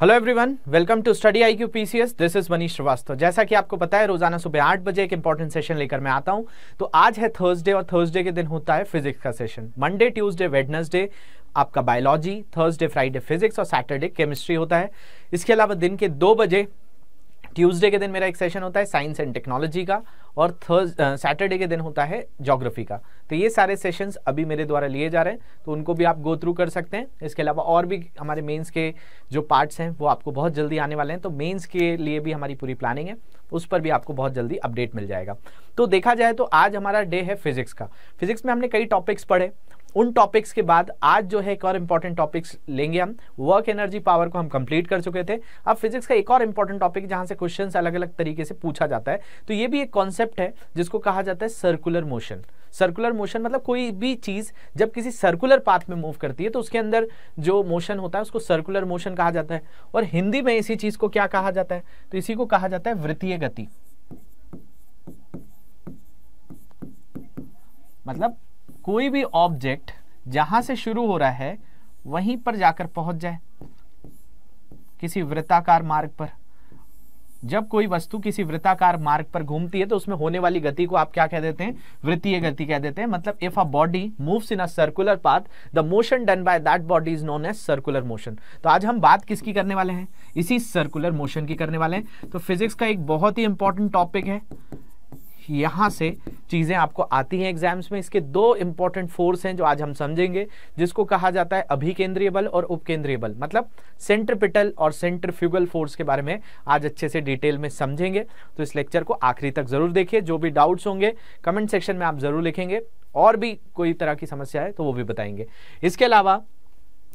Hello everyone welcome to study IQ PCS this is Manish Shrivastava जैसा कि आपको पता है रोजाना सुबह आठ बजे एक इंपॉर्टेंट सेशन लेकर मैं आता हूं तो आज है थर्सडे और थर्सडे के दिन होता है फिजिक्स का सेशन मंडे ट्यूसडे वेडनेसडे आपका बायोलॉजी थर्सडे फ्राइडे फिजिक्स और सैटरडे केमिस्ट्री होता है इसके अलावा दिन के दो बजे ट्यूसडे के दिन मेरा एक सेशन होता है साइंस एंड टेक्नोलॉजी का और थर्स सैटरडे के दिन होता है जोग्राफी का तो ये सारे सेशंस अभी मेरे द्वारा लिए जा रहे हैं तो उनको भी आप गो थ्रू कर सकते हैं इसके अलावा और भी हमारे मेंस के जो पार्ट्स हैं वो आपको बहुत जल्दी आने वाले हैं तो मेंस के लिए भी हमारी पूरी प्लानिंग है उस पर भी आपको बहुत जल्दी अपडेट मिल जाएगा तो देखा जाए तो आज हमारा डे है फिजिक्स का फिजिक्स में हमने कई टॉपिक्स पढ़े उन टॉपिक्स के बाद आज जो है एक और इंपॉर्टेंट टॉपिक्स लेंगे हम वर्क एनर्जी पावर को हम कंप्लीट कर चुके थे अब फिजिक्स का एक और इंपॉर्टेंट टॉपिक जहां से क्वेश्चन अलग अलग तरीके से पूछा जाता है तो ये भी एक कॉन्सेप्ट है जिसको कहा जाता है सर्कुलर मोशन सर्कुलर मोशन मतलब कोई भी चीज जब किसी सर्कुलर पाथ में मूव करती है तो उसके अंदर जो मोशन होता है उसको सर्कुलर मोशन कहा जाता है और हिंदी में इसी चीज को क्या कहा जाता है तो इसी को कहा जाता है वृत्तीय गति मतलब कोई भी ऑब्जेक्ट जहां से शुरू हो रहा है वहीं पर जाकर पहुंच जाए किसी वृत्ताकार मार्ग पर जब कोई वस्तु किसी वृत्ताकार मार्ग पर घूमती है तो उसमें होने वाली गति को आप क्या कह देते हैं वृत्तीय गति कह देते हैं मतलब if a body moves in a circular path the motion done by that body is known as circular motion तो आज हम बात किसकी करने वाले हैं इसी सर्कुलर मोशन की करने वाले हैं तो फिजिक्स का एक बहुत ही इंपॉर्टेंट टॉपिक है यहां से चीज़ें आपको आती हैं एग्जाम्स में इसके दो इंपॉर्टेंट फोर्स हैं जो आज हम समझेंगे जिसको कहा जाता है अभिकेंद्रीय बल और उपकेंद्रीय बल मतलब सेंट्रपिटल और सेंट्रफ्यूगल फोर्स के बारे में आज अच्छे से डिटेल में समझेंगे तो इस लेक्चर को आखिरी तक ज़रूर देखिए जो भी डाउट्स होंगे कमेंट सेक्शन में आप ज़रूर लिखेंगे और भी कोई तरह की समस्या है तो वो भी बताएंगे इसके अलावा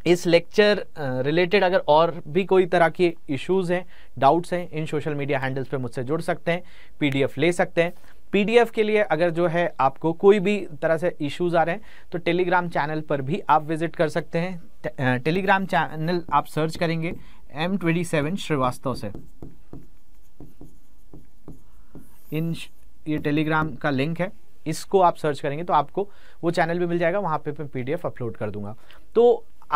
इस लेक्चर रिलेटेड अगर और भी कोई तरह के इश्यूज हैं डाउट्स हैं इन सोशल मीडिया हैंडल्स पे मुझसे जुड़ सकते हैं पीडीएफ ले सकते हैं पीडीएफ के लिए अगर जो है आपको कोई भी तरह से इश्यूज आ रहे हैं तो टेलीग्राम चैनल पर भी आप विजिट कर सकते हैं टेलीग्राम चैनल आप सर्च करेंगे एम ट्वेंटी सेवन श्रीवास्तव से इन ये टेलीग्राम का लिंक है इसको आप सर्च करेंगे तो आपको वो चैनल भी मिल जाएगा वहाँ पे मैं पीडीएफ अपलोड कर दूंगा तो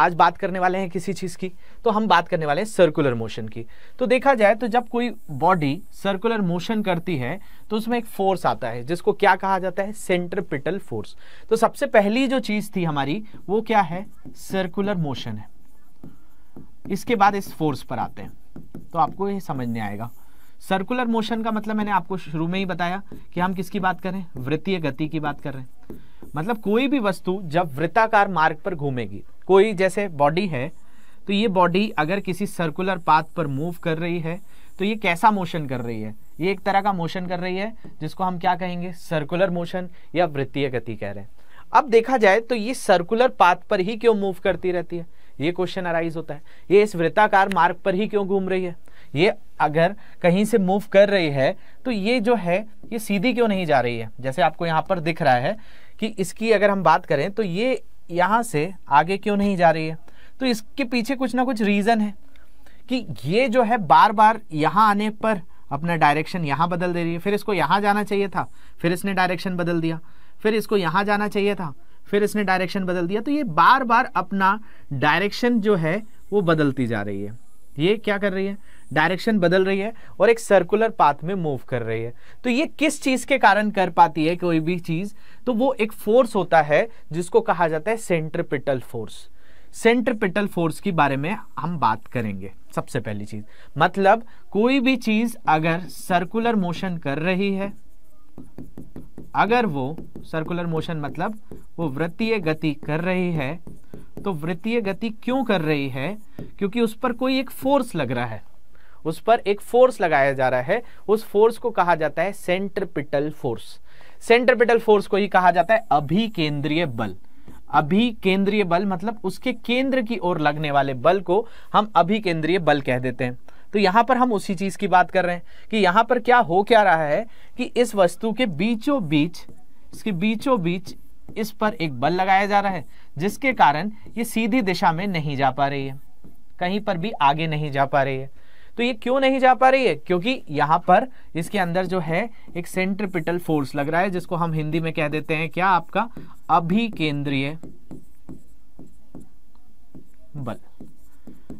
आज बात करने वाले हैं किसी चीज़ की तो हम बात करने वाले हैं सर्कुलर मोशन की तो देखा जाए तो जब कोई बॉडी सर्कुलर मोशन करती है तो उसमें एक फोर्स आता है जिसको क्या कहा जाता है सेंट्रपिटल फोर्स तो सबसे पहली जो चीज़ थी हमारी वो क्या है सर्कुलर मोशन है इसके बाद इस फोर्स पर आते हैं तो आपको ये नहीं आएगा सर्कुलर मोशन का मतलब मैंने आपको शुरू में ही बताया कि हम किसकी बात कर रहे हैं वृत्तीय गति की बात कर रहे हैं मतलब कोई भी वस्तु जब वृत्ताकार मार्ग पर घूमेगी कोई जैसे बॉडी है तो ये बॉडी अगर किसी सर्कुलर पाथ पर मूव कर रही है तो ये कैसा मोशन कर रही है ये एक तरह का मोशन कर रही है जिसको हम क्या कहेंगे सर्कुलर मोशन या वृत्तीय गति कह रहे हैं अब देखा जाए तो ये सर्कुलर पाथ पर ही क्यों मूव करती रहती है ये क्वेश्चन अराइज होता है ये इस वृत्ताकार मार्ग पर ही क्यों घूम रही है ये अगर कहीं से मूव कर रही है तो ये जो है ये सीधी क्यों नहीं जा रही है जैसे आपको यहाँ पर दिख रहा है कि इसकी अगर हम बात करें तो ये यहाँ से आगे क्यों नहीं जा रही है तो इसके पीछे कुछ ना कुछ रीज़न है कि ये जो है बार बार यहाँ आने पर अपना डायरेक्शन यहाँ बदल दे रही है फिर इसको यहाँ जाना चाहिए था फिर इसने डायरेक्शन बदल दिया फिर इसको यहाँ जाना चाहिए था फिर इसने डायरेक्शन बदल दिया तो ये बार बार अपना डायरेक्शन जो है वो बदलती जा रही है ये क्या कर रही है डायरेक्शन बदल रही है और एक सर्कुलर पाथ में मूव कर रही है तो ये किस चीज़ के कारण कर पाती है कोई भी चीज़ तो वो एक फोर्स होता है जिसको कहा जाता है सेंट्रपिटल फोर्स सेंट्रपिटल फोर्स के बारे में हम बात करेंगे सबसे पहली चीज मतलब कोई भी चीज अगर सर्कुलर मोशन कर रही है अगर वो सर्कुलर मोशन मतलब वो वृत्तीय गति कर रही है तो वृत्तीय गति क्यों कर रही है क्योंकि उस पर कोई एक फोर्स लग रहा है उस पर एक फोर्स लगाया जा रहा है उस फोर्स को कहा जाता है सेंट्रपिटल फोर्स सेंट्रपिटल फोर्स को ही कहा जाता है अभिकेंद्रीय बल अभी केंद्रीय बल मतलब उसके केंद्र की ओर लगने वाले बल को हम अभी केंद्रीय बल कह देते हैं तो यहां पर हम उसी चीज की बात कर रहे हैं कि यहां पर क्या हो क्या रहा है कि इस वस्तु के बीचों बीच इसके बीचों बीच इस पर एक बल लगाया जा रहा है जिसके कारण ये सीधी दिशा में नहीं जा पा रही है कहीं पर भी आगे नहीं जा पा रही है तो ये क्यों नहीं जा पा रही है क्योंकि यहाँ पर इसके अंदर जो है एक सेंट्रिपिटल फोर्स लग रहा है जिसको हम हिंदी में कह देते हैं क्या आपका अभिकेंद्रीय बल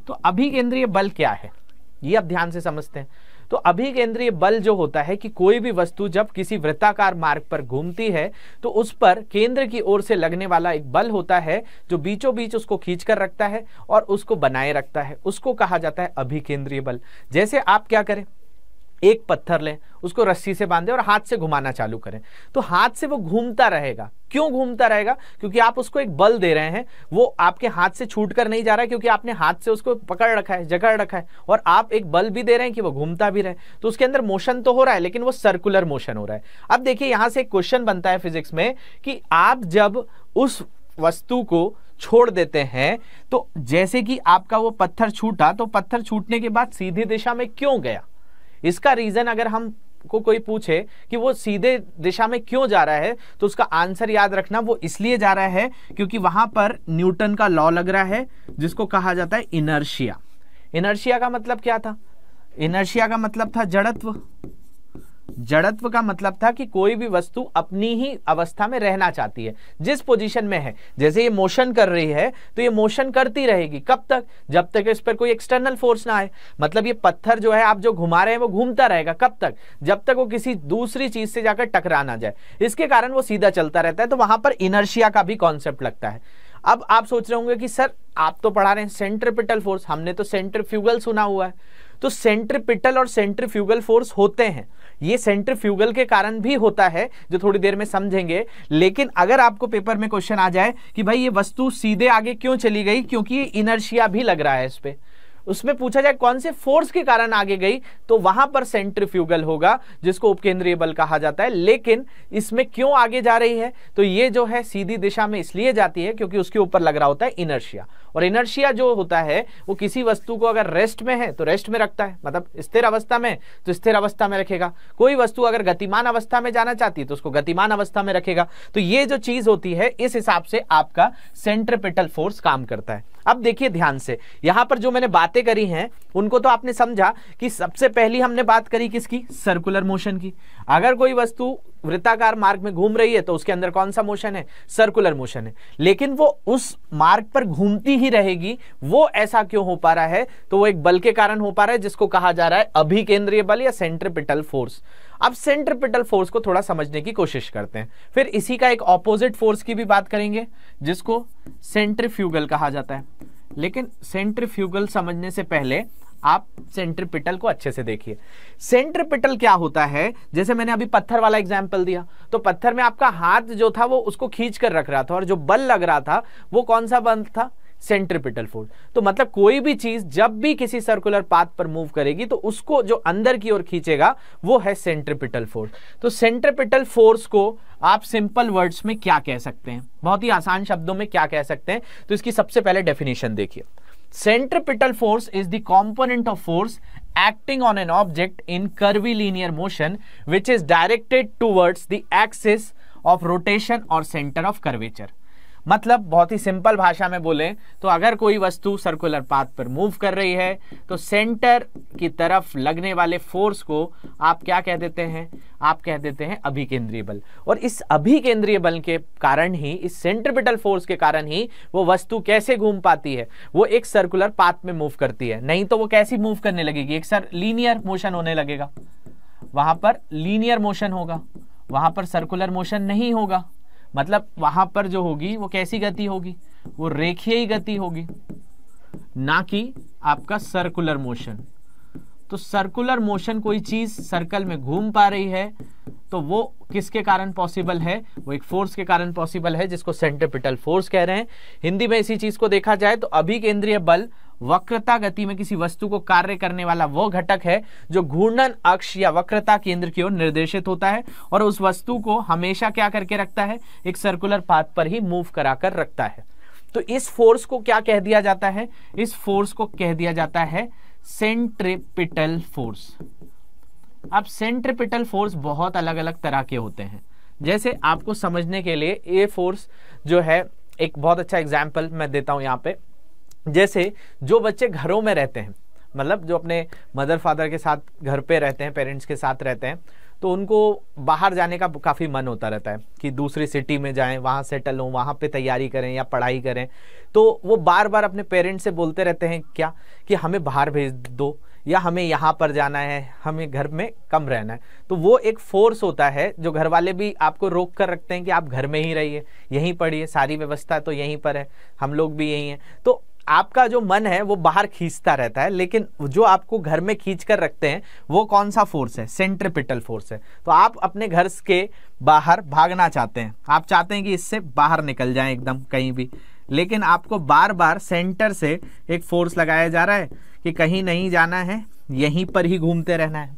तो अभिकेंद्रीय बल क्या है ये आप ध्यान से समझते हैं तो अभिकेंद्रीय बल जो होता है कि कोई भी वस्तु जब किसी वृत्ताकार मार्ग पर घूमती है तो उस पर केंद्र की ओर से लगने वाला एक बल होता है जो बीचों बीच उसको खींच कर रखता है और उसको बनाए रखता है उसको कहा जाता है अभिकेंद्रीय बल जैसे आप क्या करें एक पत्थर लें उसको रस्सी से बांधें और हाथ से घुमाना चालू करें तो हाथ से वो घूमता रहेगा क्यों घूमता रहेगा क्योंकि आप उसको एक बल दे रहे हैं वो आपके हाथ से छूट कर नहीं जा रहा है क्योंकि आपने हाथ से उसको पकड़ रखा है जकड़ रखा है और आप एक बल भी दे रहे हैं कि वो घूमता भी रहे तो उसके अंदर मोशन तो हो रहा है लेकिन वो सर्कुलर मोशन हो रहा है अब देखिए यहां से एक क्वेश्चन बनता है फिजिक्स में कि आप जब उस वस्तु को छोड़ देते हैं तो जैसे कि आपका वो पत्थर छूटा तो पत्थर छूटने के बाद सीधी दिशा में क्यों गया इसका रीजन अगर हम को कोई पूछे कि वो सीधे दिशा में क्यों जा रहा है तो उसका आंसर याद रखना वो इसलिए जा रहा है क्योंकि वहां पर न्यूटन का लॉ लग रहा है जिसको कहा जाता है इनर्शिया इनर्शिया का मतलब क्या था इनर्शिया का मतलब था जड़त्व जड़त्व का मतलब था कि कोई भी वस्तु अपनी ही अवस्था में रहना चाहती है जिस पोजीशन में है जैसे ये मोशन कर रही है तो ये मोशन करती रहेगी कब तक जब तक इस पर कोई एक्सटर्नल फोर्स ना आए मतलब ये पत्थर जो है आप जो घुमा रहे हैं वो घूमता रहेगा कब तक जब तक वो किसी दूसरी चीज से जाकर टकरा ना जाए इसके कारण वो सीधा चलता रहता है तो वहां पर इनर्शिया का भी कॉन्सेप्ट लगता है अब आप सोच रहे होंगे कि सर आप तो पढ़ा रहे हैं सेंट्रिपिटल फोर्स हमने तो सेंट्रीफ्यूगल सुना हुआ है तो सेंट्रिपिटल और सेंट्रीफ्यूगल फोर्स होते हैं ये सेंट्रीफ्यूगल के कारण भी होता है जो थोड़ी देर में समझेंगे लेकिन अगर आपको पेपर में क्वेश्चन आ जाए कि भाई ये वस्तु सीधे आगे क्यों चली गई क्योंकि इनर्शिया भी लग रहा है इस पर उसमें पूछा जाए कौन से फोर्स के कारण आगे गई तो वहां पर सेंट्रीफ्यूगल होगा जिसको उपकेंद्रीय बल कहा जाता है लेकिन इसमें क्यों आगे जा रही है तो ये जो है सीधी दिशा में इसलिए जाती है क्योंकि उसके ऊपर लग रहा होता है इनर्शिया और इनर्शिया जो होता है वो किसी वस्तु को अगर रेस्ट में है तो रेस्ट में रखता है मतलब स्थिर अवस्था में तो स्थिर अवस्था में रखेगा कोई वस्तु अगर गतिमान अवस्था में जाना चाहती है तो उसको गतिमान अवस्था में रखेगा तो ये जो चीज होती है इस हिसाब से आपका सेंट्रपिटल फोर्स काम करता है अब देखिए ध्यान से यहां पर जो मैंने बातें करी हैं उनको तो आपने समझा कि सबसे पहली हमने बात करी किसकी सर्कुलर मोशन की अगर कोई वस्तु वृत्ताकार मार्ग में घूम रही है तो उसके अंदर कौन सा मोशन है सर्कुलर मोशन है लेकिन वो उस मार्ग पर घूमती ही रहेगी वो ऐसा क्यों हो पा रहा है तो वो एक बल के कारण हो पा रहा है जिसको कहा जा रहा है अभिकेंद्रीय बल या सेंट्रिपिटल फोर्स अब सेंट्रिपिटल फोर्स को थोड़ा समझने की कोशिश करते हैं फिर इसी का एक ऑपोजिट फोर्स की भी बात करेंगे जिसको सेंट्रीफ्यूगल कहा जाता है लेकिन सेंट्रीफ्यूगल समझने से पहले आप सेंट्रिपिटल को अच्छे से देखिए सेंट्रिपिटल क्या होता है जैसे मैंने अभी पत्थर वाला एग्जाम्पल दिया तो पत्थर में आपका हाथ जो था वो उसको खींच कर रख रहा था और जो बल लग रहा था वो कौन सा बल था सेंट्रिपिटल फोर्स तो मतलब कोई भी चीज जब भी किसी सर्कुलर पाथ पर मूव करेगी तो उसको जो अंदर की ओर खींचेगा वो है सेंट्रिपिटल फोर्स तो सेंट्रिपिटल फोर्स को आप सिंपल वर्ड्स में क्या कह सकते हैं बहुत ही आसान शब्दों में क्या कह सकते हैं तो इसकी सबसे पहले डेफिनेशन देखिए Centripetal force is the component of force acting on an object in curvilinear motion which is directed towards the axis of rotation or center of curvature. मतलब बहुत ही सिंपल भाषा में बोलें तो अगर कोई वस्तु सर्कुलर पाथ पर मूव कर रही है तो सेंटर की तरफ लगने वाले फोर्स को आप क्या कह देते हैं आप कह देते हैं अभिकेंद्रीय बल और इस अभिकेंद्रीय बल के कारण ही इस सेंट्रिपिटल फोर्स के कारण ही वो वस्तु कैसे घूम पाती है वो एक सर्कुलर पाथ में मूव करती है नहीं तो वो कैसी मूव करने लगेगी एक सर लीनियर मोशन होने लगेगा वहां पर लीनियर मोशन होगा वहां पर सर्कुलर मोशन नहीं होगा मतलब वहां पर जो होगी वो कैसी गति होगी वो रेखीय गति होगी ना कि आपका सर्कुलर मोशन तो सर्कुलर मोशन कोई चीज सर्कल में घूम पा रही है तो वो किसके कारण पॉसिबल है वो एक फोर्स के कारण पॉसिबल है जिसको सेंट्रिपिटल फोर्स कह रहे हैं हिंदी में इसी चीज को देखा जाए तो अभी केंद्रीय बल वक्रता गति में किसी वस्तु को कार्य करने वाला वो घटक है जो घूर्णन अक्ष या वक्रता केंद्र की ओर निर्देशित होता है और उस वस्तु को हमेशा क्या करके रखता है एक सर्कुलर पाथ पर ही मूव कराकर रखता है तो इस फोर्स को क्या कह दिया जाता है इस फोर्स को कह दिया जाता है सेंट्रिपिटल फोर्स अब सेंट्रिपिटल फोर्स बहुत अलग अलग तरह के होते हैं जैसे आपको समझने के लिए ए फोर्स जो है एक बहुत अच्छा एग्जाम्पल मैं देता हूं यहां पे जैसे जो बच्चे घरों में रहते हैं मतलब जो अपने मदर फादर के साथ घर पे रहते हैं पेरेंट्स के साथ रहते हैं तो उनको बाहर जाने का काफ़ी मन होता रहता है कि दूसरी सिटी में जाएं वहाँ सेटल हों वहाँ पे तैयारी करें या पढ़ाई करें तो वो बार बार अपने पेरेंट्स से बोलते रहते हैं क्या कि हमें बाहर भेज दो या हमें यहाँ पर जाना है हमें घर में कम रहना है तो वो एक फोर्स होता है जो घर वाले भी आपको रोक कर रखते हैं कि आप घर में ही रहिए यहीं पढ़िए सारी व्यवस्था तो यहीं पर है हम लोग भी यहीं हैं तो आपका जो मन है वो बाहर खींचता रहता है लेकिन जो आपको घर में खींच कर रखते हैं वो कौन सा फोर्स है सेंट्रिपिटल फोर्स है तो आप अपने घर के बाहर भागना चाहते हैं आप चाहते हैं कि इससे बाहर निकल जाए एकदम कहीं भी लेकिन आपको बार बार सेंटर से एक फोर्स लगाया जा रहा है कि कहीं नहीं जाना है यहीं पर ही घूमते रहना है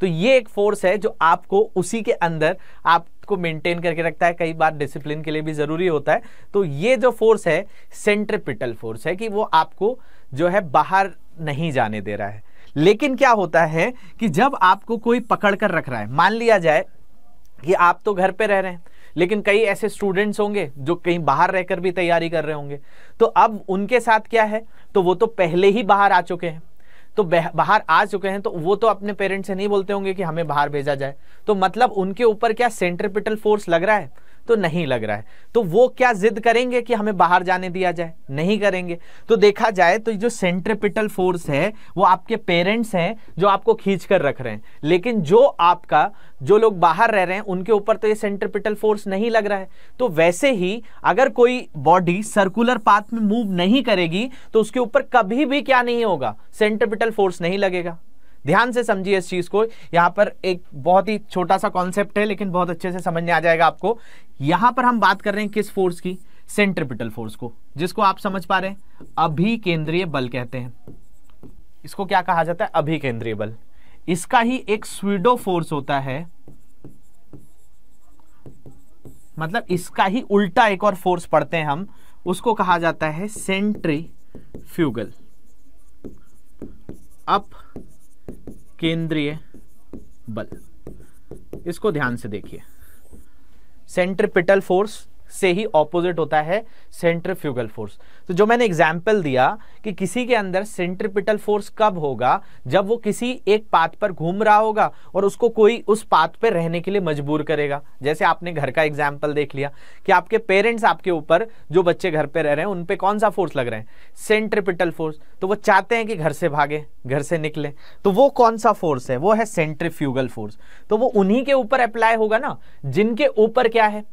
तो ये एक फोर्स है जो आपको उसी के अंदर आप को मेंटेन करके रखता है कई बार डिसिप्लिन के लिए भी ज़रूरी होता है तो ये जो फोर्स है सेंट्रिपिटल फोर्स है कि वो आपको जो है बाहर नहीं जाने दे रहा है लेकिन क्या होता है कि जब आपको कोई पकड़ कर रख रहा है मान लिया जाए कि आप तो घर पे रह रहे हैं लेकिन कई ऐसे स्टूडेंट्स होंगे जो कहीं बाहर रहकर भी तैयारी कर रहे होंगे तो अब उनके साथ क्या है तो वो तो पहले ही बाहर आ चुके हैं तो बाहर आ चुके हैं तो वो तो अपने पेरेंट्स से नहीं बोलते होंगे कि हमें बाहर भेजा जाए तो मतलब उनके ऊपर क्या सेंट्रिपिटल फोर्स लग रहा है तो नहीं लग रहा है तो वो क्या जिद करेंगे कि हमें बाहर जाने दिया जाए नहीं करेंगे तो देखा जाए तो जो सेंट्रिपिटल फोर्स है वो आपके पेरेंट्स हैं जो आपको खींच कर रख रहे हैं लेकिन जो आपका जो लोग बाहर रह रहे हैं उनके ऊपर तो ये सेंट्रिपिटल फोर्स नहीं लग रहा है तो वैसे ही अगर कोई बॉडी सर्कुलर पाथ में मूव नहीं करेगी तो उसके ऊपर कभी भी क्या नहीं होगा सेंट्रिपिटल फोर्स नहीं लगेगा ध्यान से समझिए इस चीज़ को यहां पर एक बहुत ही छोटा सा कॉन्सेप्ट है लेकिन बहुत अच्छे से समझ में आ जाएगा आपको यहां पर हम बात कर रहे हैं किस फोर्स की सेंट्रिपिटल फोर्स को जिसको आप समझ पा रहे हैं अभी केंद्रीय बल कहते हैं इसको क्या कहा जाता है अभी केंद्रीय बल इसका ही एक स्वीडो फोर्स होता है मतलब इसका ही उल्टा एक और फोर्स पढ़ते हैं हम उसको कहा जाता है सेंट्री फ्यूगल अप केंद्रीय बल इसको ध्यान से देखिए सेंट्रिपिटल फोर्स से ही ऑपोजिट होता है सेंट्रीफ्यूगल फोर्स तो जो मैंने एग्जाम्पल दिया कि किसी के अंदर सेंट्रिपिटल फोर्स कब होगा जब वो किसी एक पाथ पर घूम रहा होगा और उसको कोई उस पाथ पर रहने के लिए मजबूर करेगा जैसे आपने घर का एग्जाम्पल देख लिया कि आपके पेरेंट्स आपके ऊपर जो बच्चे घर पर रह रहे हैं उन पर कौन सा फोर्स लग रहे हैं सेंट्रिपिटल फोर्स तो वो चाहते हैं कि घर से भागे घर से निकले तो वो कौन सा फोर्स है वो है सेंट्रीफ्यूगल फोर्स तो वो उन्हीं के ऊपर अप्लाई होगा ना जिनके ऊपर क्या है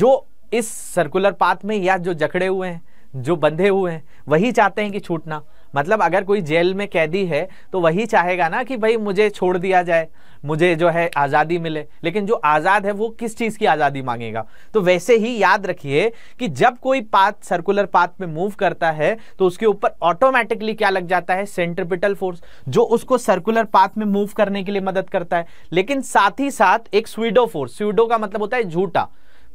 जो इस सर्कुलर पाथ में या जो जकड़े हुए हैं जो बंधे हुए हैं वही चाहते हैं कि छूटना मतलब अगर कोई जेल में कैदी है तो वही चाहेगा ना कि भाई मुझे छोड़ दिया जाए मुझे जो है आज़ादी मिले लेकिन जो आज़ाद है वो किस चीज़ की आज़ादी मांगेगा तो वैसे ही याद रखिए कि जब कोई पाथ सर्कुलर पाथ में मूव करता है तो उसके ऊपर ऑटोमेटिकली क्या लग जाता है सेंट्रिपिटल फोर्स जो उसको सर्कुलर पाथ में मूव करने के लिए मदद करता है लेकिन साथ ही साथ एक स्वीडो फोर्स स्वीडो का मतलब होता है झूठा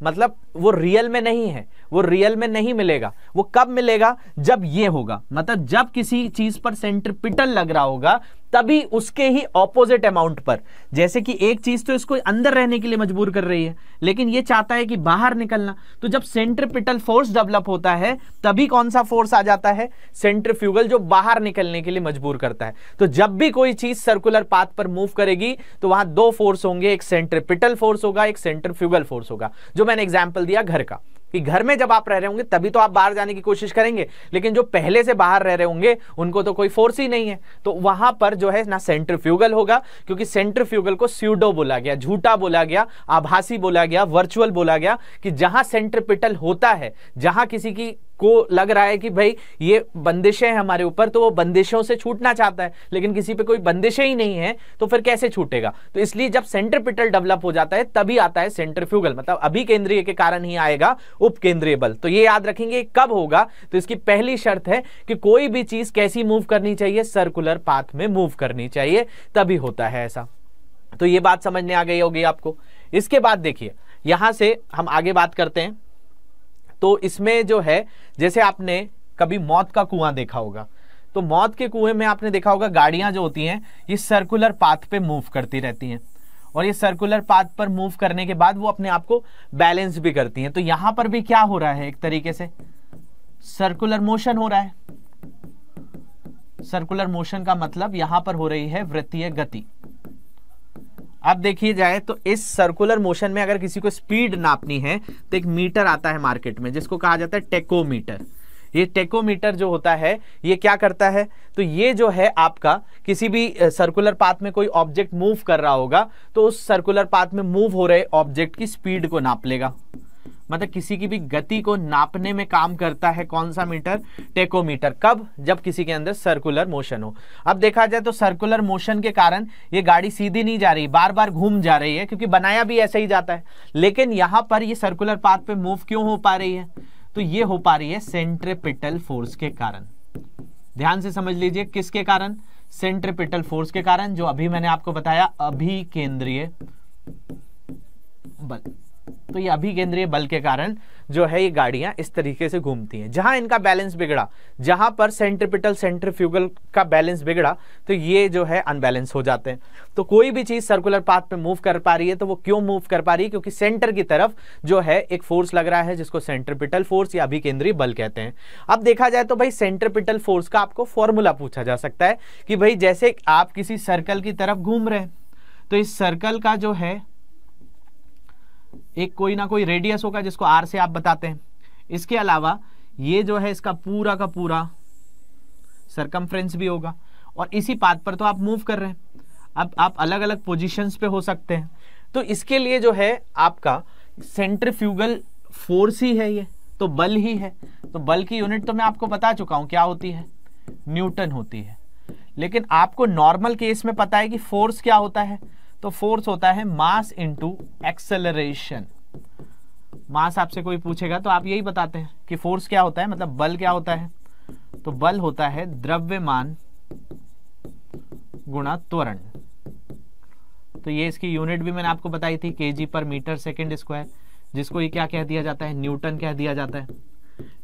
मतलब वो रियल में नहीं है वो रियल में नहीं मिलेगा वो कब मिलेगा जब ये होगा मतलब जब किसी चीज पर सेंट्रिपिटल लग रहा होगा तभी उसके ही ऑपोजिट अमाउंट पर जैसे कि एक चीज तो इसको अंदर रहने के लिए मजबूर कर रही है लेकिन ये चाहता है कि बाहर निकलना तो जब सेंट्रिपिटल फोर्स डेवलप होता है तभी कौन सा फोर्स आ जाता है सेंट्रीफ्यूगल जो बाहर निकलने के लिए मजबूर करता है तो जब भी कोई चीज सर्कुलर पाथ पर मूव करेगी तो वहां दो फोर्स होंगे एक सेंट्रिपिटल फोर्स होगा एक सेंट्रीफ्यूगल फोर्स होगा जो मैंने एग्जाम्पल दिया घर का कि घर में जब आप रह रहे होंगे तभी तो आप बाहर जाने की कोशिश करेंगे लेकिन जो पहले से बाहर रह रहे होंगे उनको तो कोई फोर्स ही नहीं है तो वहां पर जो है ना सेंट्रीफ्यूगल होगा क्योंकि सेंट्रीफ्यूगल को स्यूडो बोला गया झूठा बोला गया आभासी बोला गया वर्चुअल बोला गया कि जहां सेंट्रपिटल होता है जहां किसी की को लग रहा है कि भाई ये बंदिशें हैं हमारे ऊपर तो वो बंदिशों से छूटना चाहता है लेकिन किसी पे कोई बंदिशें ही नहीं है तो फिर कैसे छूटेगा तो इसलिए जब पिटल डेवलप हो जाता है तभी आता है फ्यूगल मतलब अभी केंद्रीय के कारण ही आएगा उपकेंद्रीय बल तो ये याद रखेंगे कब होगा तो इसकी पहली शर्त है कि कोई भी चीज कैसी मूव करनी चाहिए सर्कुलर पाथ में मूव करनी चाहिए तभी होता है ऐसा तो ये बात समझ में आ गई होगी आपको इसके बाद देखिए यहां से हम आगे बात करते हैं तो इसमें जो है जैसे आपने कभी मौत का कुआं देखा होगा तो मौत के कुएं में आपने देखा होगा गाड़ियां जो होती हैं ये सर्कुलर पाथ पे मूव करती रहती हैं और ये सर्कुलर पाथ पर मूव करने के बाद वो अपने आप को बैलेंस भी करती हैं तो यहां पर भी क्या हो रहा है एक तरीके से सर्कुलर मोशन हो रहा है सर्कुलर मोशन का मतलब यहां पर हो रही है वृत्तीय गति अब देखिए जाए तो इस सर्कुलर मोशन में अगर किसी को स्पीड नापनी है तो एक मीटर आता है मार्केट में जिसको कहा जाता है टेकोमीटर ये टेकोमीटर जो होता है ये क्या करता है तो ये जो है आपका किसी भी सर्कुलर पाथ में कोई ऑब्जेक्ट मूव कर रहा होगा तो उस सर्कुलर पाथ में मूव हो रहे ऑब्जेक्ट की स्पीड को नाप लेगा मतलब किसी की भी गति को नापने में काम करता है कौन सा मीटर टेकोमीटर कब जब किसी के अंदर सर्कुलर मोशन हो अब देखा जाए तो सर्कुलर मोशन के कारण ये गाड़ी सीधी नहीं जा रही बार बार घूम जा रही है क्योंकि बनाया भी ऐसा ही जाता है लेकिन यहां पर ये सर्कुलर पाथ पे मूव क्यों हो पा रही है तो ये हो पा रही है सेंट्रिपिटल फोर्स के कारण ध्यान से समझ लीजिए किसके कारण सेंट्रिपिटल फोर्स के कारण जो अभी मैंने आपको बताया अभी केंद्रीय बल तो ये अभी केंद्रीय बल के कारण जो है ये गाड़ियां इस तरीके से घूमती हैं जहां इनका बैलेंस बिगड़ा जहां पर सेंट्रिपिटल सेंट्रीफ्यूगल का बैलेंस बिगड़ा तो ये जो है अनबैलेंस हो जाते हैं तो कोई भी चीज सर्कुलर पाथ पे मूव कर पा रही है तो वो क्यों मूव कर पा रही है क्योंकि सेंटर की तरफ जो है एक फोर्स लग रहा है जिसको सेंट्रिपिटल फोर्स या अभिकेंद्रीय बल कहते हैं अब देखा जाए तो भाई सेंट्रिपिटल फोर्स का आपको फॉर्मूला पूछा जा सकता है कि भाई जैसे आप किसी सर्कल की तरफ घूम रहे हैं तो इस सर्कल का जो है एक कोई ना कोई रेडियस होगा जिसको आर से आप बताते हैं इसके अलावा ये जो है इसका पूरा का पूरा सरकमफ्रेंस भी होगा और इसी पाथ पर तो आप मूव कर रहे हैं अब आप अलग अलग पोजीशंस पे हो सकते हैं तो इसके लिए जो है आपका सेंट्रीफ्यूगल फोर्स ही है ये तो बल ही है तो बल की यूनिट तो मैं आपको बता चुका हूँ क्या होती है न्यूटन होती है लेकिन आपको नॉर्मल केस में पता है कि फोर्स क्या होता है तो फोर्स होता है मास इंटू एक्सेलरेशन मास आपसे कोई पूछेगा तो आप यही बताते हैं कि फोर्स क्या होता है मतलब बल क्या होता है तो बल होता है द्रव्यमान गुणा त्वरण तो ये इसकी यूनिट भी मैंने आपको बताई थी के पर मीटर सेकेंड स्क्वायर जिसको ये क्या कह दिया जाता है न्यूटन कह दिया जाता है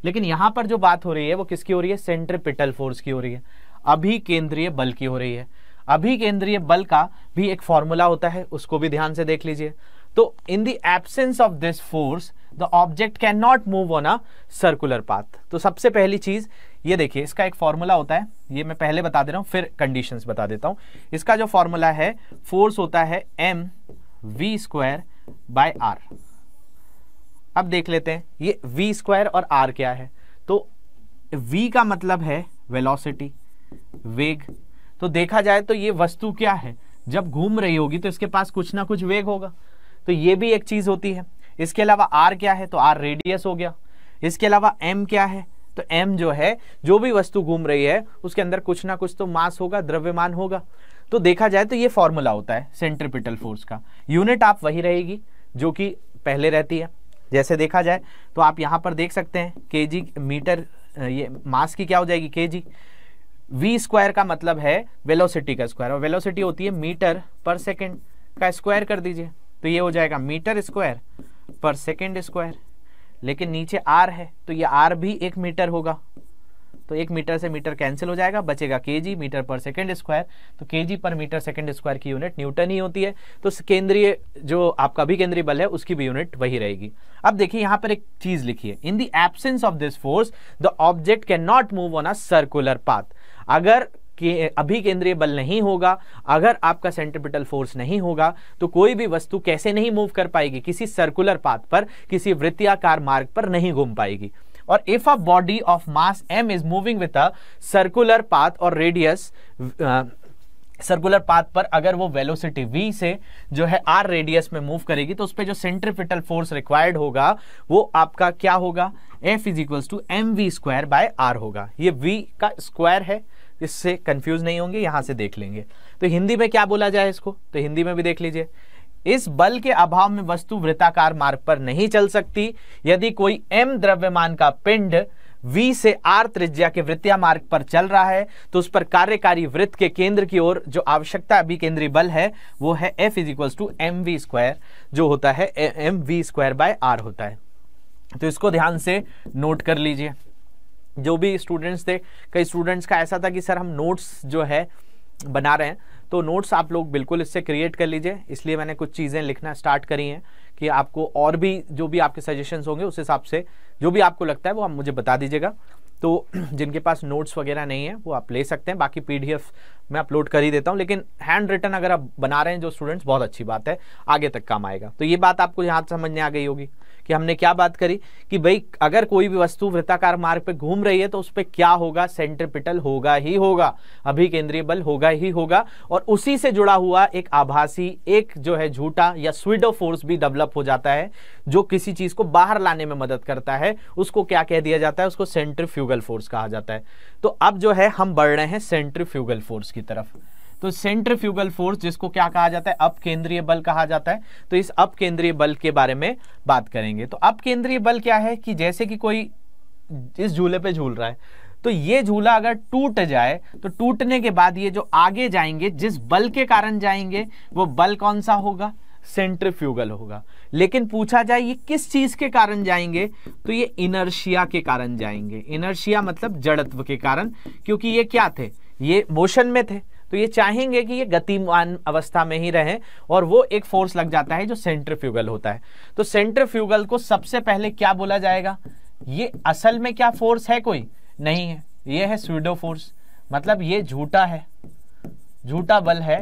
लेकिन यहां पर जो बात हो रही है वो किसकी हो रही है सेंट्रिपिटल फोर्स की हो रही है अभी केंद्रीय बल की हो रही है अभिकेंद्रीय बल का भी एक फॉर्मूला होता है उसको भी ध्यान से देख लीजिए तो in the absence of this force the object cannot move on a circular path तो सबसे पहली चीज ये देखिए इसका एक फॉर्मूला होता है ये मैं पहले बता दे रहा हूं फिर कंडीशन बता देता हूं इसका जो फॉर्मूला है फोर्स होता है M V square by R अब देख लेते हैं ये वी स्क्वायर और आर क्या है तो वी का मतलब है वेलोसिटी वेग तो देखा जाए तो ये वस्तु क्या है जब घूम रही होगी तो इसके पास कुछ ना कुछ वेग होगा तो ये भी एक चीज होती है इसके अलावा आर क्या है तो आर रेडियस हो गया इसके अलावा एम क्या है तो एम जो है जो भी वस्तु घूम रही है उसके अंदर कुछ ना कुछ तो मास होगा द्रव्यमान होगा तो देखा जाए तो ये फॉर्मूला होता है सेंट्रिपिटल फोर्स का यूनिट आप वही रहेगी जो कि पहले रहती है जैसे देखा जाए तो आप यहाँ पर देख सकते हैं के जी मीटर ये मास की क्या हो जाएगी के जी वी स्क्वायर का मतलब है वेलोसिटी का स्क्वायर और वेलोसिटी होती है मीटर पर सेकेंड का स्क्वायर कर दीजिए तो ये हो जाएगा मीटर स्क्वायर पर सेकेंड स्क्वायर लेकिन नीचे आर है तो ये आर भी एक मीटर होगा तो एक मीटर से मीटर कैंसिल हो जाएगा बचेगा के जी मीटर पर सेकेंड स्क्वायर तो के जी पर मीटर सेकेंड स्क्वायर की यूनिट न्यूटन ही होती है तो केंद्रीय जो आपका भी केंद्रीय बल है उसकी भी यूनिट वही रहेगी अब देखिए यहां पर एक चीज लिखी है in the absence of this force the object cannot move on a circular path अगर के, अभी केंद्रीय बल नहीं होगा अगर आपका सेंट्रिपिटल फोर्स नहीं होगा तो कोई भी वस्तु कैसे नहीं मूव कर पाएगी किसी सर्कुलर पाथ पर किसी वृत्तियाकार मार्ग पर नहीं घूम पाएगी और if a body of mass M is moving with a circular path और रेडियस सर्कुलर पाथ पर अगर वो वेलोसिटी वी से जो है आर रेडियस में मूव करेगी तो उस पर जो सेंट्रीपिटल फोर्स रिक्वायर्ड होगा वो आपका क्या होगा F is equals to M V square by R होगा ये वी का स्क्वायर है इससे कंफ्यूज नहीं होंगे यहां से देख लेंगे तो हिंदी में क्या बोला जाए इसको तो हिंदी में भी देख लीजिए इस बल के अभाव में वस्तु वृत्ताकार मार्ग पर नहीं चल सकती यदि कोई एम द्रव्यमान का पिंड V से आर त्रिज्या के वृत्तीय मार्ग पर चल रहा है तो उस पर कार्यकारी वृत्त के केंद्र की ओर जो आवश्यकता केंद्रीय बल है वो है F is equal to M V square जो होता है M V square by R होता है तो इसको ध्यान से नोट कर लीजिए जो भी स्टूडेंट्स थे कई स्टूडेंट्स का ऐसा था कि सर हम नोट्स जो है बना रहे हैं तो नोट्स आप लोग बिल्कुल इससे क्रिएट कर लीजिए इसलिए मैंने कुछ चीज़ें लिखना स्टार्ट करी हैं कि आपको और भी जो भी आपके सजेशंस होंगे उस हिसाब से जो भी आपको लगता है वो आप मुझे बता दीजिएगा तो जिनके पास नोट्स वगैरह नहीं है वो आप ले सकते हैं बाकी पी मैं अपलोड कर ही देता हूँ लेकिन हैंड रिटर्न अगर आप बना रहे हैं जो स्टूडेंट्स बहुत अच्छी बात है आगे तक काम आएगा तो ये बात आपको यहाँ समझने आ गई होगी कि हमने क्या बात करी कि भाई अगर कोई भी वस्तु वृत्ताकार मार्ग पे घूम रही है तो उस पर क्या होगा सेंट्रिपिटल होगा ही होगा अभी केंद्रीय बल होगा ही होगा और उसी से जुड़ा हुआ एक आभासी एक जो है झूठा या स्वीडो फोर्स भी डेवलप हो जाता है जो किसी चीज को बाहर लाने में मदद करता है उसको क्या कह दिया जाता है उसको सेंट्रिफ्यूगल फोर्स कहा जाता है तो अब जो है हम बढ़ रहे हैं सेंट्रिफ्यूगल फोर्स की तरफ तो सेंट्रीफ्यूगल फोर्स जिसको क्या कहा जाता है अप केंद्रीय बल कहा जाता है तो इस अप केंद्रीय बल के बारे में बात करेंगे तो अप केंद्रीय बल क्या है कि जैसे कि कोई इस झूले पे झूल रहा है तो ये झूला अगर टूट जाए तो टूटने के बाद ये जो आगे जाएंगे जिस बल के कारण जाएंगे वो बल कौन सा होगा सेंट्रीफ्यूगल होगा लेकिन पूछा जाए ये किस चीज के कारण जाएंगे तो ये इनर्शिया के कारण जाएंगे इनर्शिया मतलब जड़त्व के कारण क्योंकि ये क्या थे ये मोशन में थे तो ये चाहेंगे कि ये गतिमान अवस्था में ही रहें और वो एक फोर्स लग जाता है जो फ्यूगल होता है तो फ्यूगल को सबसे पहले क्या बोला जाएगा ये असल में क्या फोर्स है कोई नहीं है ये है स्वीडो फोर्स मतलब ये झूठा है झूठा बल है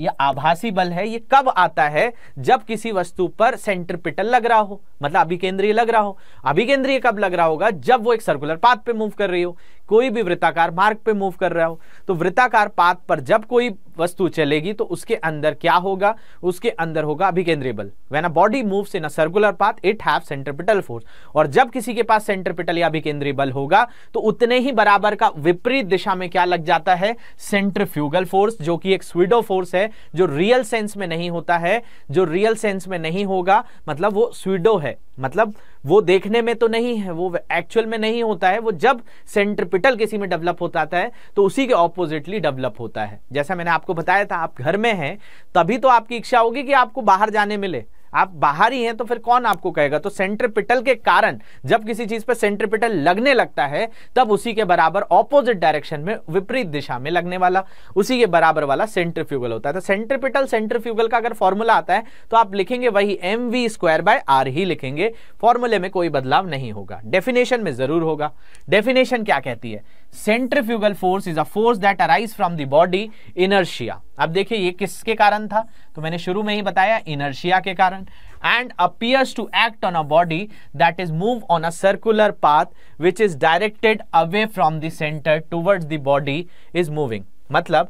ये आभासी बल है ये कब आता है जब किसी वस्तु पर सेंट्रिपिटल लग रहा हो मतलब अभिकेंद्रीय लग रहा हो अभिकेंद्रीय कब लग रहा होगा जब वो एक सर्कुलर पाथ पे मूव कर रही हो कोई भी वृत्ताकार मार्ग पे मूव कर रहा हो तो वृत्ताकार पाथ पर जब कोई वस्तु चलेगी तो उसके अंदर क्या होगा उसके अंदर होगा अभिकेंद्रीय बल when a body move in a circular path it have centripetal force और जब किसी के पास सेंट्रिपिटल या अभिकेंद्रीय बल होगा तो उतने ही बराबर का विपरीत दिशा में क्या लग जाता है सेंट्रफ्यूगल फोर्स जो कि एक स्वीडो फोर्स है जो रियल सेंस में नहीं होता है जो रियल सेंस में नहीं होगा मतलब वो स्वीडो है मतलब वो देखने में तो नहीं है वो एक्चुअल में नहीं होता है वो जब सेंट्रपिटल किसी में डेवलप होता है तो उसी के ऑपोजिटली डेवलप होता है जैसा मैंने आपको बताया था आप घर में हैं तभी तो आपकी इच्छा होगी कि आपको बाहर जाने मिले आप बाहरी हैं तो फिर कौन आपको कहेगा तो सेंट्रिपिटल के कारण जब किसी चीज पर सेंट्रिपिटल लगने लगता है तब उसी के बराबर ऑपोजिट डायरेक्शन में विपरीत दिशा में लगने वाला उसी के बराबर वाला सेंट्रीफ्यूगल होता है तो सेंट्रिपिटल सेंट्रीफ्यूगल का अगर फॉर्मूला आता है तो आप लिखेंगे वही M V square by R ही लिखेंगे फॉर्मूले में कोई बदलाव नहीं होगा डेफिनेशन में जरूर होगा डेफिनेशन क्या कहती है centrifugal force is a force that arise from the body inertia अब देखिए ये किसके कारण था तो मैंने शुरू में ही बताया इनर्शिया के कारण and appears to act on a body that is move on a circular path which is directed away from the centre towards the body is moving मतलब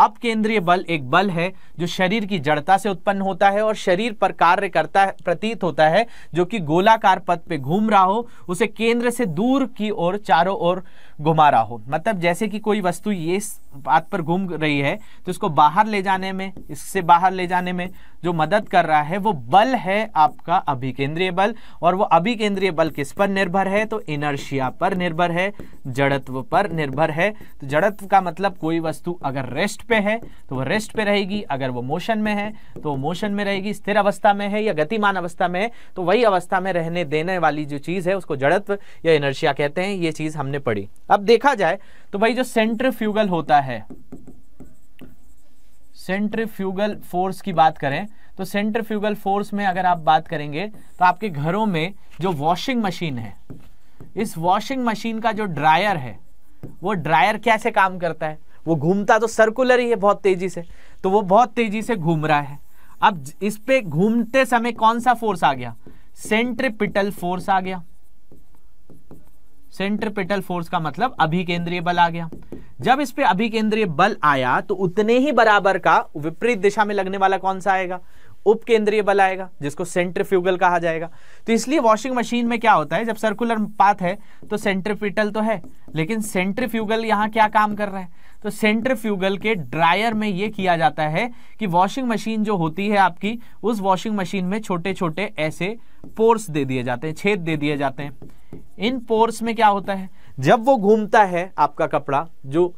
अब केंद्रीय बल एक बल है जो शरीर की जड़ता से उत्पन्न होता है और शरीर पर कार्य करता है प्रतीत होता है जो कि गोलाकार पथ पे घूम रहा हो उसे केंद्र से दूर की ओर चारों ओर घुमा रहा हो मतलब जैसे कि कोई वस्तु ये बात पर घूम रही है तो इसको बाहर ले जाने में इससे बाहर ले जाने में जो मदद कर रहा है वो बल है आपका अभिकेंद्रीय बल और वो अभिकेंद्रीय बल किस पर निर्भर है तो इनर्शिया पर निर्भर है जड़त्व पर निर्भर है तो जड़त्व का मतलब कोई वस्तु अगर रेस्ट पे है तो वो रेस्ट पे रहेगी अगर वो मोशन में है तो वो मोशन में रहेगी स्थिर अवस्था में है या गतिमान अवस्था में है तो वही अवस्था में रहने देने वाली जो चीज़ है उसको जड़त्व या इनर्शिया कहते हैं ये चीज़ हमने पढ़ी अब देखा जाए तो भाई जो सेंट्रीफ्यूगल होता है सेंट्रीफ्यूगल फोर्स की बात करें तो सेंट्रीफ्यूगल फोर्स में अगर आप बात करेंगे तो आपके घरों में जो वॉशिंग मशीन है इस वॉशिंग मशीन का जो ड्रायर है वो ड्रायर कैसे काम करता है वो घूमता तो सर्कुलर ही है बहुत तेजी से तो वो बहुत तेजी से घूम रहा है अब इस पे घूमते समय कौन सा फोर्स आ गया सेंट्रिपिटल फोर्स आ गया सेंट्रपिटल फोर्स का मतलब अभिकेंद्रीय बल आ गया जब इस पे अभिकेंद्रीय बल आया तो उतने ही बराबर का विपरीत दिशा में लगने वाला कौन सा आएगा उपकेंद्रीय बल आएगा जिसको सेंट्रीफ्यूगल कहा जाएगा तो इसलिए वॉशिंग मशीन में क्या होता है जब सर्कुलर पाथ है तो सेंट्रीपिटल तो है लेकिन सेंट्रीफ्यूगल यहाँ क्या काम कर रहा है तो सेंट्रीफ्यूगल के ड्रायर में यह किया जाता है कि वॉशिंग मशीन जो होती है आपकी उस वॉशिंग मशीन में छोटे छोटे ऐसे पोर्स दे दिए जाते हैं छेद दे दिए जाते हैं इन पोर्स में क्या होता है जब वो घूमता है आपका कपड़ा जो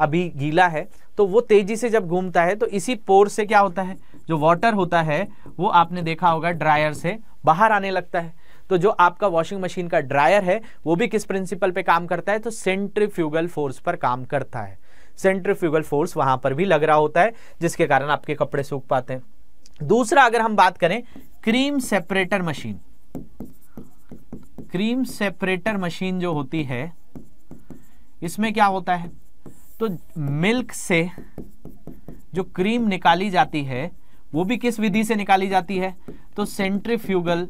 अभी गीला है तो वो तेजी से जब घूमता है तो इसी पोर से क्या होता है जो वाटर होता है वो आपने देखा होगा ड्रायर से बाहर आने लगता है तो जो आपका वॉशिंग मशीन का ड्रायर है वो भी किस प्रिंसिपल पे काम करता है तो सेंट्रीफ्यूगल फोर्स पर काम करता है सेंट्रीफ्यूगल फोर्स वहां पर भी लग रहा होता है जिसके कारण आपके कपड़े सूख पाते हैं दूसरा अगर हम बात करें cream separator machine cream separator machine जो होती है इसमें क्या होता है तो मिल्क से जो क्रीम निकाली जाती है वो भी किस विधि से निकाली जाती है तो सेंट्रीफ्यूगल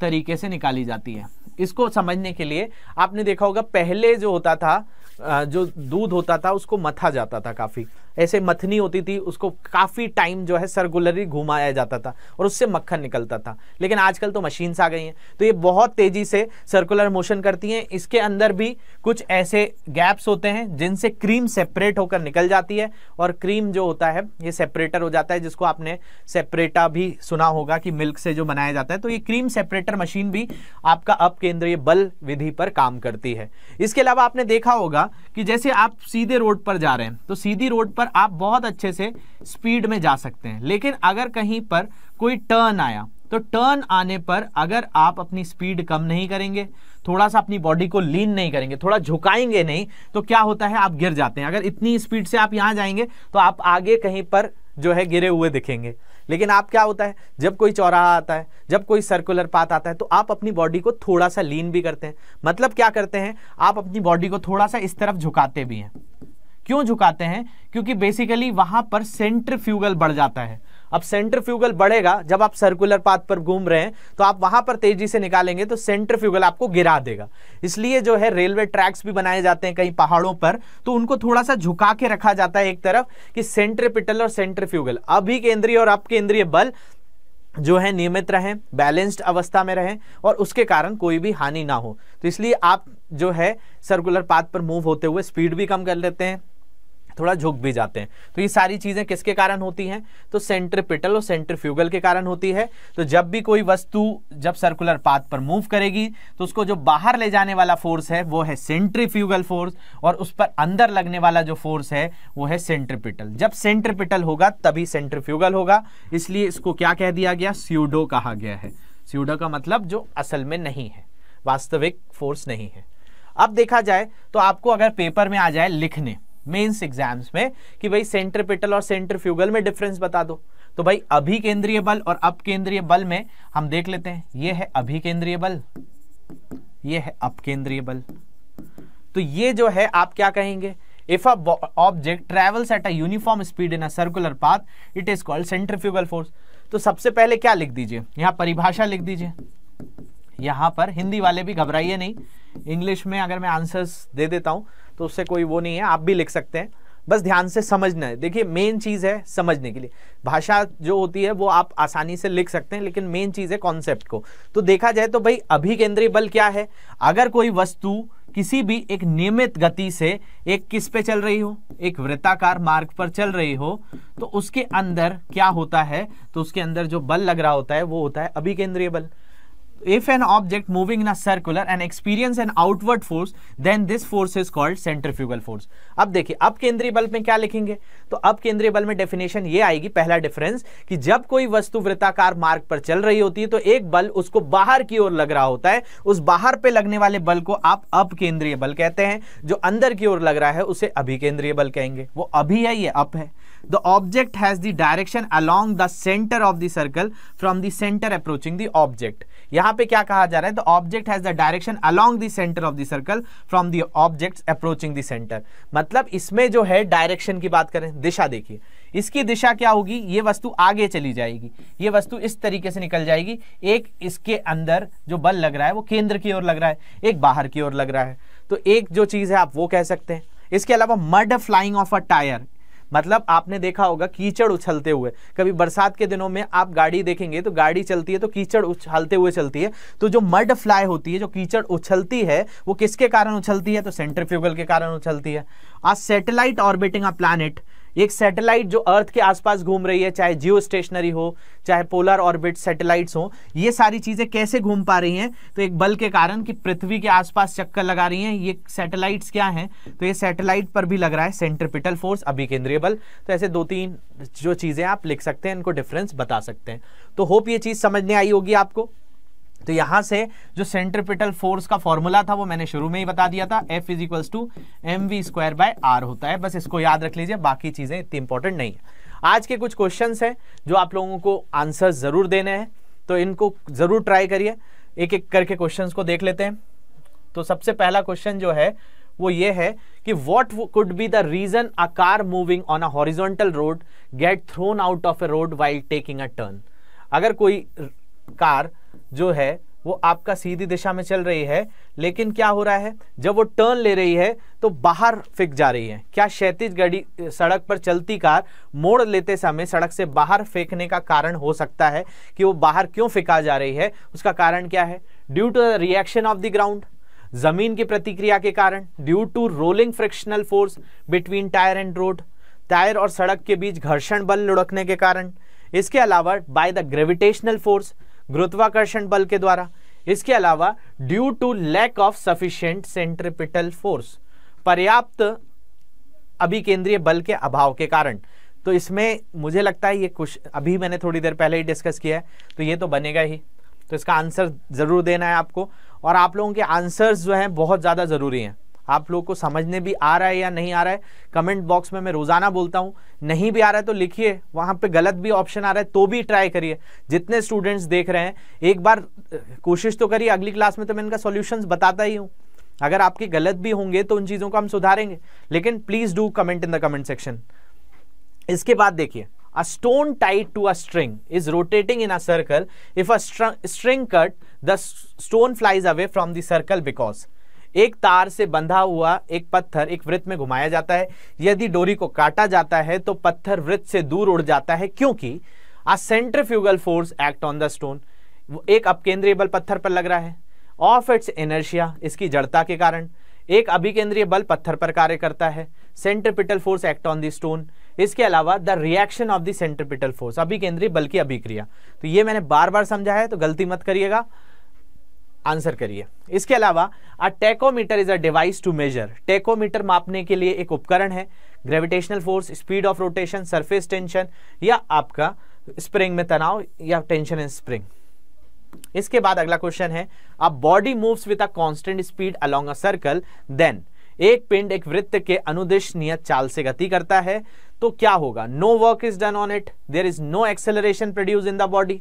तरीके से निकाली जाती है इसको समझने के लिए आपने देखा होगा पहले जो होता था जो दूध होता था उसको मथा जाता था काफ़ी ऐसे मथनी होती थी उसको काफ़ी टाइम जो है सर्कुलरली घुमाया जाता था और उससे मक्खन निकलता था लेकिन आजकल तो मशीन्स आ गई हैं तो ये बहुत तेज़ी से सर्कुलर मोशन करती हैं इसके अंदर भी कुछ ऐसे गैप्स होते हैं जिनसे क्रीम सेपरेट होकर निकल जाती है और क्रीम जो होता है ये सेपरेटर हो जाता है जिसको आपने सेपरेटा भी सुना होगा कि मिल्क से जो बनाया जाता है तो ये क्रीम सेपरेटर मशीन भी आपका अप केंद्रीय बल विधि पर काम करती है इसके अलावा आपने देखा होगा कि जैसे आप सीधे रोड पर जा रहे हैं तो सीधी रोड पर पर आप बहुत अच्छे से स्पीड में जा सकते हैं लेकिन अगर कहीं पर कोई टर्न आया तो टर्न आने पर अगर आप अपनी स्पीड कम नहीं करेंगे थोड़ा सा अपनी बॉडी को लीन नहीं करेंगे थोड़ा झुकाएंगे नहीं तो क्या होता है आप गिर जाते हैं अगर इतनी स्पीड से आप यहाँ जाएंगे तो आप आगे कहीं पर जो है गिरे हुए दिखेंगे लेकिन आप क्या होता है जब कोई चौराहा आता है जब कोई सर्कुलर पाथ आता है तो आप अपनी बॉडी को थोड़ा सा लीन भी करते हैं मतलब क्या करते हैं आप अपनी बॉडी को थोड़ा सा इस तरफ झुकाते भी हैं क्यों झुकाते हैं क्योंकि बेसिकली वहां पर फ्यूगल बढ़ जाता है अब फ्यूगल बढ़ेगा जब आप सर्कुलर पाथ पर घूम रहे हैं तो आप वहां पर तेजी से निकालेंगे तो फ्यूगल आपको गिरा देगा इसलिए जो है रेलवे ट्रैक्स भी बनाए जाते हैं कहीं पहाड़ों पर तो उनको थोड़ा सा झुका के रखा जाता है एक तरफ कि पिटल और फ्यूगल अभी केंद्रीय और अब केंद्रीय बल जो है नियमित रहें बैलेंस्ड अवस्था में रहें और उसके कारण कोई भी हानि ना हो तो इसलिए आप जो है सर्कुलर पाथ पर मूव होते हुए स्पीड भी कम कर लेते हैं थोड़ा झुक भी जाते हैं तो ये सारी चीज़ें किसके कारण होती हैं तो सेंट्रिपिटल और सेंट्रिफ्यूगल के कारण होती है तो जब भी कोई वस्तु जब सर्कुलर पाथ पर मूव करेगी तो उसको जो बाहर ले जाने वाला फोर्स है वो है सेंट्रिफ्यूगल फोर्स और उस पर अंदर लगने वाला जो फोर्स है वो है सेंट्रिपिटल जब सेंट्रिपिटल होगा तभी सेंट्रिफ्यूगल होगा इसलिए इसको क्या कह दिया गया स्यूडो कहा गया है स्यूडो का मतलब जो असल में नहीं है वास्तविक फोर्स नहीं है अब देखा जाए तो आपको अगर पेपर में आ जाए लिखने मेंस एग्जाम्स में कि भाई सेंट्रपिटल और सेंट्रफ्यूगल में डिफरेंस बता दो तो भाई अभी केंद्रीय बल और अब केंद्रीय बल में हम देख लेते हैं ये है अभी केंद्रीय बल ये है अप केंद्रीय बल तो ये जो है आप क्या कहेंगे if a object travels at a uniform speed in a circular path it is called centrifugal force तो सबसे पहले क्या लिख दीजिए यहां परिभाषा लिख दीजिए यहां पर हिंदी वाले भी घबराइए नहीं इंग्लिश में अगर मैं आंसर्स दे देता हूं तो उससे कोई वो नहीं है आप भी लिख सकते हैं बस ध्यान से समझना है देखिए मेन चीज़ है समझने के लिए भाषा जो होती है वो आप आसानी से लिख सकते हैं लेकिन मेन चीज़ है कॉन्सेप्ट को तो देखा जाए तो भाई अभिकेंद्रीय बल क्या है अगर कोई वस्तु किसी भी एक नियमित गति से एक किस पे चल रही हो एक वृत्ताकार मार्ग पर चल रही हो तो उसके अंदर क्या होता है तो उसके अंदर जो बल लग रहा होता है वो होता है अभिकेंद्रीय बल if an object moving in a circular and experience an outward force then this force is called centrifugal force अब देखिए अब केंद्रीय बल में क्या लिखेंगे तो अब केंद्रीय बल में डेफिनेशन ये आएगी पहला डिफरेंस कि जब कोई वस्तु वृत्ताकार मार्ग पर चल रही होती है तो एक बल उसको बाहर की ओर लग रहा होता है उस बाहर पे लगने वाले बल को आप अप केंद्रीय बल कहते हैं जो अंदर की ओर लग रहा है उसे अभिकेंद्रीय बल कहेंगे वो अभी है ये अप है the object has the direction along the center of the circle from the center approaching the object यहाँ पे क्या कहा जा रहा है the object has the direction along the centre of the circle from the object approaching the centre मतलब इसमें जो है डायरेक्शन की बात करें दिशा देखिए इसकी दिशा क्या होगी ये वस्तु आगे चली जाएगी ये वस्तु इस तरीके से निकल जाएगी एक इसके अंदर जो बल लग रहा है वो केंद्र की ओर लग रहा है एक बाहर की ओर लग रहा है तो एक जो चीज़ है आप वो कह सकते हैं इसके अलावा mud flying off a tyre मतलब आपने देखा होगा कीचड़ उछलते हुए कभी बरसात के दिनों में आप गाड़ी देखेंगे तो गाड़ी चलती है तो कीचड़ उछलते हुए चलती है तो जो मड फ्लाई होती है जो कीचड़ उछलती है वो किसके कारण उछलती है तो सेंट्रीफ्यूगल के कारण उछलती है आज सेटेलाइट ऑर्बिटिंग अ प्लानिट एक सैटेलाइट जो अर्थ के आसपास घूम रही है चाहे जियो स्टेशनरी हो चाहे पोलर ऑर्बिट सैटेलाइट्स हो ये सारी चीज़ें कैसे घूम पा रही हैं तो एक बल के कारण कि पृथ्वी के आसपास चक्कर लगा रही हैं ये सैटेलाइट्स क्या हैं तो ये सैटेलाइट पर भी लग रहा है सेंट्रिपिटल फोर्स अभिकेंद्रीय बल तो ऐसे दो तीन जो चीज़ें आप लिख सकते हैं इनको डिफरेंस बता सकते हैं तो होप ये चीज़ समझने आई होगी आपको तो यहां से जो सेंट्रिपिटल फोर्स का फॉर्मूला था वो मैंने शुरू में ही बता दिया था F is equals to M V square by R होता है बस इसको याद रख लीजिए बाकी चीजें इतनी इंपॉर्टेंट नहीं है आज के कुछ क्वेश्चंस हैं जो आप लोगों को आंसर जरूर देने हैं तो इनको जरूर ट्राई करिए एक एक करके क्वेश्चन को देख लेते हैं तो सबसे पहला क्वेश्चन जो है वो ये है कि what could be the reason a car moving on a horizontal road get thrown out of a road while taking a turn अगर कोई कार जो है वो आपका सीधी दिशा में चल रही है लेकिन क्या हो रहा है जब वो टर्न ले रही है तो बाहर फेंक जा रही है क्या क्षैतिज गाड़ी सड़क पर चलती कार मोड़ लेते समय सड़क से बाहर फेंकने का कारण हो सकता है कि वो बाहर क्यों फेंका जा रही है उसका कारण क्या है due to the reaction of the ground जमीन की प्रतिक्रिया के कारण due to rolling frictional force between tyre and road tyre और सड़क के बीच घर्षण बल लुढ़कने के कारण इसके अलावा बाय द ग्रेविटेशनल फोर्स गुरुत्वाकर्षण बल के द्वारा इसके अलावा due to lack of sufficient centripetal force पर्याप्त अभिकेंद्रीय बल के अभाव के कारण तो इसमें मुझे लगता है ये कुछ अभी मैंने थोड़ी देर पहले ही डिस्कस किया है तो ये तो बनेगा ही तो इसका आंसर ज़रूर देना है आपको और आप लोगों के आंसर्स जो हैं बहुत ज़्यादा ज़रूरी हैं आप लोगों को समझने भी आ रहा है या नहीं आ रहा है कमेंट बॉक्स में मैं रोज़ाना बोलता हूँ नहीं भी आ रहा है तो लिखिए वहां पे गलत भी ऑप्शन आ रहा है तो भी ट्राई करिए जितने स्टूडेंट्स देख रहे हैं एक बार कोशिश तो करिए अगली क्लास में तो मैं इनका सोल्यूशन बताता ही हूँ अगर आपके गलत भी होंगे तो उन चीज़ों को हम सुधारेंगे लेकिन please do comment in the comment section इसके बाद देखिए a stone tied to a string is rotating in a circle if a string cut the stone flies away from the circle because एक तार से बंधा हुआ एक पत्थर एक वृत्त में घुमाया जाता है यदि डोरी को काटा जाता है तो पत्थर वृत्त से दूर उड़ जाता है क्योंकि a centrifugal force act on the stone एक अपकेंद्रीय बल पत्थर पर लग रहा है ऑफ इट्स एनर्शिया इसकी जड़ता के कारण एक अभिकेंद्रीय बल पत्थर पर कार्य करता है centripetal force act on the stone इसके अलावा the reaction of the centripetal force अभिकेंद्रीय बल की अभिक्रिया तो ये मैंने बार बार समझाया तो गलती मत करिएगा आंसर करिए इसके अलावा a tachometer is a device to measure tachometer मापने के लिए एक उपकरण है gravitational force speed of rotation surface tension या आपका स्प्रिंग में तनाव या टेंशन इन स्प्रिंग इसके बाद अगला क्वेश्चन है a body moves with a constant speed along a circle then एक पिंड एक वृत्त के अनुदेश नियत चाल से गति करता है तो क्या होगा no work is done on it there is no acceleration produce in the body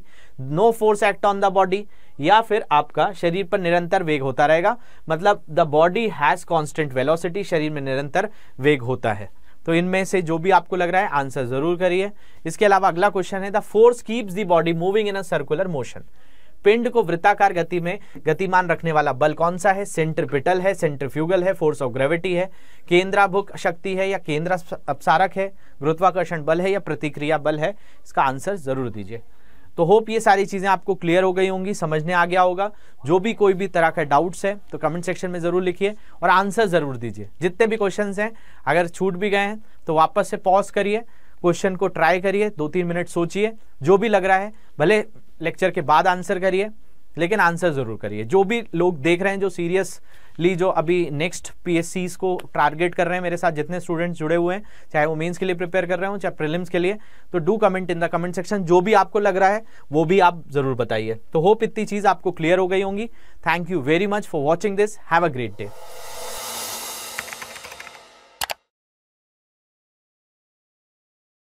no force act on the body या फिर आपका शरीर पर निरंतर वेग होता रहेगा मतलब the body has constant velocity शरीर में निरंतर वेग होता है तो इनमें से जो भी आपको लग रहा है आंसर जरूर करिए इसके अलावा अगला क्वेश्चन है the force keeps the body moving in a circular motion पिंड को वृत्ताकार गति में गतिमान रखने वाला बल कौन सा है पिटल है फ्यूगल है फोर्स ऑफ ग्रेविटी है केंद्राभुक शक्ति है या केंद्र अपसारक है गुरुत्वाकर्षण बल है या प्रतिक्रिया बल है इसका आंसर जरूर दीजिए तो होप ये सारी चीज़ें आपको क्लियर हो गई होंगी समझने आ गया होगा जो भी कोई भी तरह का डाउट्स है तो कमेंट सेक्शन में ज़रूर लिखिए और आंसर ज़रूर दीजिए जितने भी क्वेश्चन हैं अगर छूट भी गए हैं तो वापस से पॉज करिए क्वेश्चन को ट्राई करिए दो तीन मिनट सोचिए जो भी लग रहा है भले लेक्चर के बाद आंसर करिए लेकिन आंसर ज़रूर करिए जो भी लोग देख रहे हैं जो सीरियस ली जो अभी नेक्स्ट पी को टारगेट कर रहे हैं मेरे साथ जितने स्टूडेंट्स जुड़े हुए हैं चाहे वो मेन्स के लिए प्रिपेयर कर रहे हो चाहे प्रिलिम्स के लिए तो do comment in the comment section जो भी आपको लग रहा है वो भी आप जरूर बताइए तो होप इतनी चीज़ आपको क्लियर हो गई होंगी thank you very much for watching this have a great day